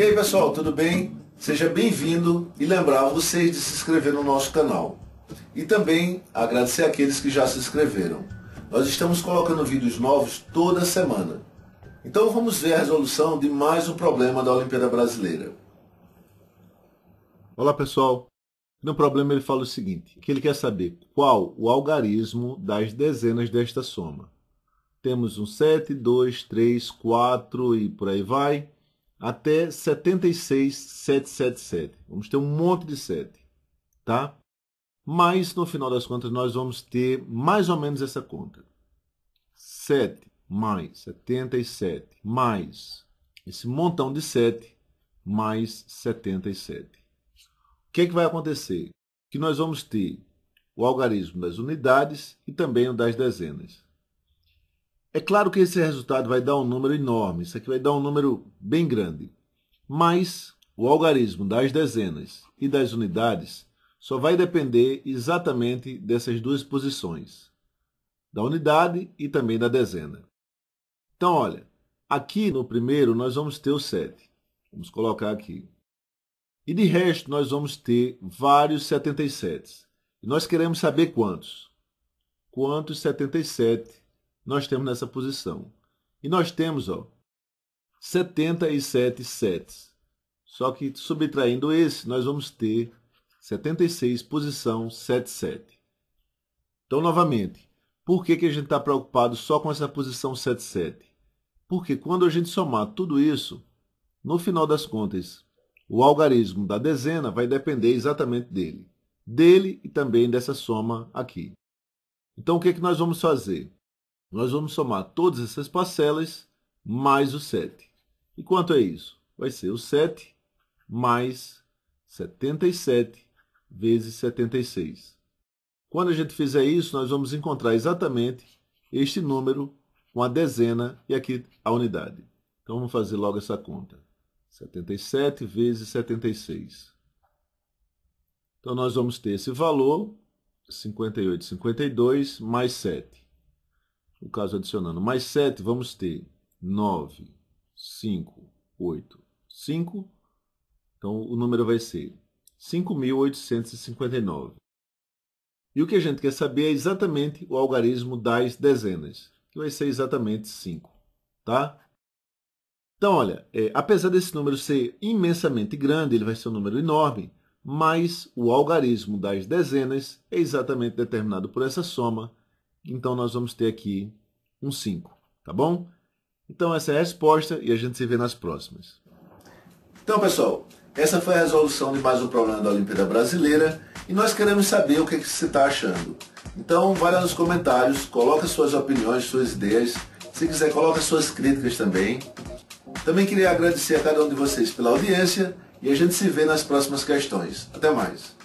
E aí pessoal, tudo bem? Seja bem-vindo e lembrar vocês de se inscrever no nosso canal. E também agradecer aqueles que já se inscreveram. Nós estamos colocando vídeos novos toda semana. Então vamos ver a resolução de mais um problema da Olimpíada Brasileira. Olá pessoal, no problema ele fala o seguinte, que ele quer saber qual o algarismo das dezenas desta soma. Temos um 7, 2, 3, 4 e por aí vai até 76777. Vamos ter um monte de 7, tá? Mas no final das contas nós vamos ter mais ou menos essa conta. 7 mais 77 mais esse montão de 7 mais 77. O que é que vai acontecer? Que nós vamos ter o algarismo das unidades e também o das dezenas. É claro que esse resultado vai dar um número enorme, isso aqui vai dar um número bem grande. Mas o algarismo das dezenas e das unidades só vai depender exatamente dessas duas posições, da unidade e também da dezena. Então, olha, aqui no primeiro nós vamos ter o 7. Vamos colocar aqui. E de resto nós vamos ter vários 77. E nós queremos saber quantos. Quantos 77 nós temos nessa posição. E nós temos, ó, 77 sets. Só que subtraindo esse, nós vamos ter 76 posição 77. Então, novamente, por que, que a gente está preocupado só com essa posição 77? Porque quando a gente somar tudo isso, no final das contas, o algarismo da dezena vai depender exatamente dele. Dele e também dessa soma aqui. Então, o que, que nós vamos fazer? Nós vamos somar todas essas parcelas mais o 7. E quanto é isso? Vai ser o 7 mais 77 vezes 76. Quando a gente fizer isso, nós vamos encontrar exatamente este número com a dezena e aqui a unidade. Então vamos fazer logo essa conta. 77 vezes 76. Então nós vamos ter esse valor 58,52 mais 7 o caso adicionando. Mais 7, vamos ter 9, 5, 8, 5. Então o número vai ser 5.859. E o que a gente quer saber é exatamente o algarismo das dezenas, que vai ser exatamente 5. Tá? Então, olha, é, apesar desse número ser imensamente grande, ele vai ser um número enorme, mas o algarismo das dezenas é exatamente determinado por essa soma, então nós vamos ter aqui um 5, tá bom? Então essa é a resposta e a gente se vê nas próximas. Então, pessoal, essa foi a resolução de mais um problema da Olimpíada Brasileira e nós queremos saber o que, é que você está achando. Então, vai lá nos comentários, coloca suas opiniões, suas ideias. Se quiser, coloca suas críticas também. Também queria agradecer a cada um de vocês pela audiência e a gente se vê nas próximas questões. Até mais.